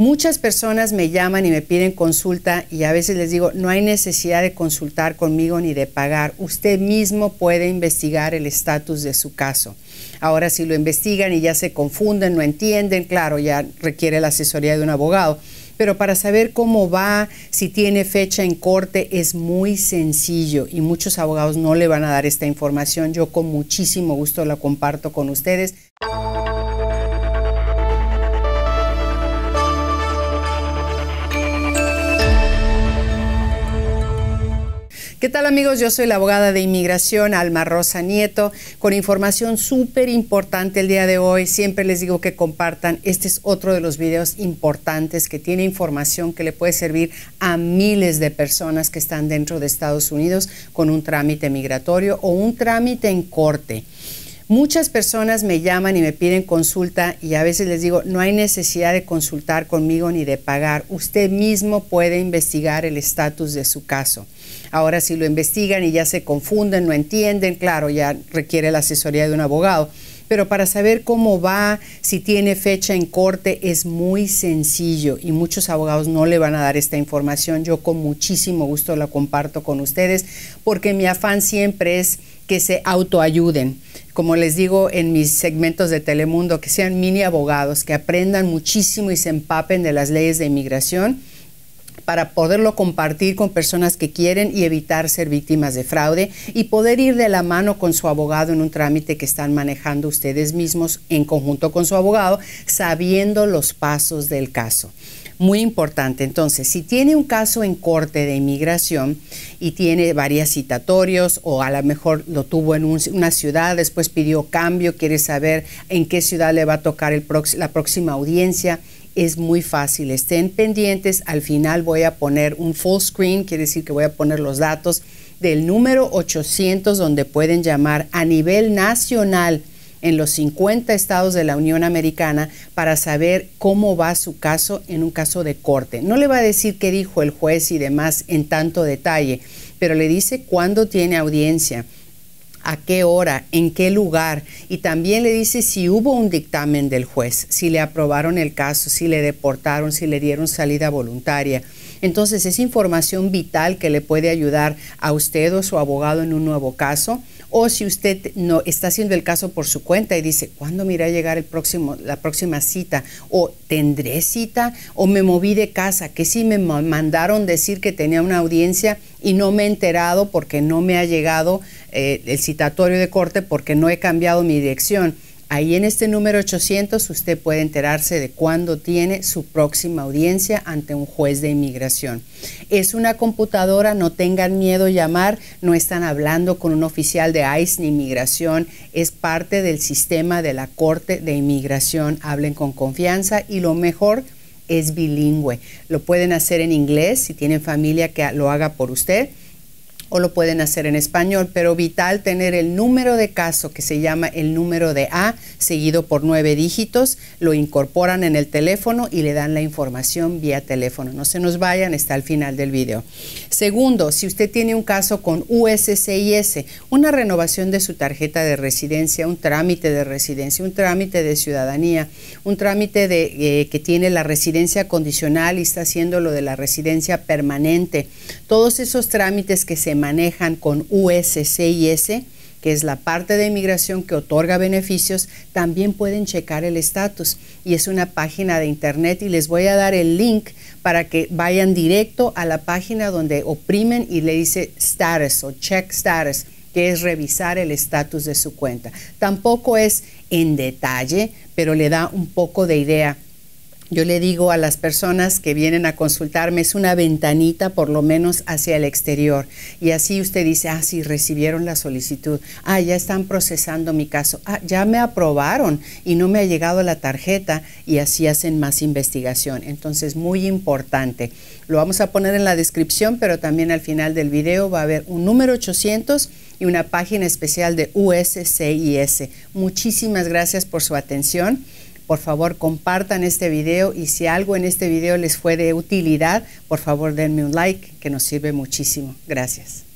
Muchas personas me llaman y me piden consulta y a veces les digo, no hay necesidad de consultar conmigo ni de pagar. Usted mismo puede investigar el estatus de su caso. Ahora, si lo investigan y ya se confunden, no entienden, claro, ya requiere la asesoría de un abogado. Pero para saber cómo va, si tiene fecha en corte, es muy sencillo y muchos abogados no le van a dar esta información. Yo con muchísimo gusto la comparto con ustedes. ¿Qué tal amigos? Yo soy la abogada de inmigración Alma Rosa Nieto con información súper importante el día de hoy. Siempre les digo que compartan. Este es otro de los videos importantes que tiene información que le puede servir a miles de personas que están dentro de Estados Unidos con un trámite migratorio o un trámite en corte. Muchas personas me llaman y me piden consulta y a veces les digo, no hay necesidad de consultar conmigo ni de pagar. Usted mismo puede investigar el estatus de su caso. Ahora si lo investigan y ya se confunden, no entienden, claro, ya requiere la asesoría de un abogado. Pero para saber cómo va, si tiene fecha en corte, es muy sencillo y muchos abogados no le van a dar esta información. Yo con muchísimo gusto la comparto con ustedes porque mi afán siempre es que se autoayuden. Como les digo en mis segmentos de Telemundo, que sean mini abogados, que aprendan muchísimo y se empapen de las leyes de inmigración para poderlo compartir con personas que quieren y evitar ser víctimas de fraude y poder ir de la mano con su abogado en un trámite que están manejando ustedes mismos en conjunto con su abogado, sabiendo los pasos del caso. Muy importante, entonces, si tiene un caso en corte de inmigración y tiene varias citatorios o a lo mejor lo tuvo en una ciudad, después pidió cambio, quiere saber en qué ciudad le va a tocar la próxima audiencia, es muy fácil. Estén pendientes, al final voy a poner un full screen, quiere decir que voy a poner los datos del número 800 donde pueden llamar a nivel nacional en los 50 estados de la Unión Americana para saber cómo va su caso en un caso de corte. No le va a decir qué dijo el juez y demás en tanto detalle, pero le dice cuándo tiene audiencia, a qué hora, en qué lugar. Y también le dice si hubo un dictamen del juez, si le aprobaron el caso, si le deportaron, si le dieron salida voluntaria. Entonces es información vital que le puede ayudar a usted o su abogado en un nuevo caso. O si usted no está haciendo el caso por su cuenta y dice, ¿cuándo me irá a llegar el próximo, la próxima cita? ¿O tendré cita? ¿O me moví de casa? Que si me mandaron decir que tenía una audiencia y no me he enterado porque no me ha llegado eh, el citatorio de corte porque no he cambiado mi dirección. Ahí en este número 800 usted puede enterarse de cuándo tiene su próxima audiencia ante un juez de inmigración. Es una computadora, no tengan miedo a llamar, no están hablando con un oficial de ICE ni inmigración, es parte del sistema de la Corte de Inmigración. Hablen con confianza y lo mejor es bilingüe. Lo pueden hacer en inglés si tienen familia que lo haga por usted o lo pueden hacer en español, pero vital tener el número de caso que se llama el número de A seguido por nueve dígitos, lo incorporan en el teléfono y le dan la información vía teléfono. No se nos vayan, está al final del video. Segundo, si usted tiene un caso con USCIS, una renovación de su tarjeta de residencia, un trámite de residencia, un trámite de ciudadanía, un trámite de, eh, que tiene la residencia condicional y está haciendo lo de la residencia permanente, todos esos trámites que se manejan con USCIS, que es la parte de inmigración que otorga beneficios, también pueden checar el estatus. Y es una página de internet y les voy a dar el link para que vayan directo a la página donde oprimen y le dice status o check status que es revisar el estatus de su cuenta. Tampoco es en detalle, pero le da un poco de idea yo le digo a las personas que vienen a consultarme, es una ventanita por lo menos hacia el exterior. Y así usted dice, ah, sí, recibieron la solicitud, ah, ya están procesando mi caso, ah, ya me aprobaron y no me ha llegado la tarjeta y así hacen más investigación. Entonces, muy importante. Lo vamos a poner en la descripción, pero también al final del video va a haber un número 800 y una página especial de USCIS. Muchísimas gracias por su atención por favor compartan este video y si algo en este video les fue de utilidad, por favor denme un like que nos sirve muchísimo. Gracias.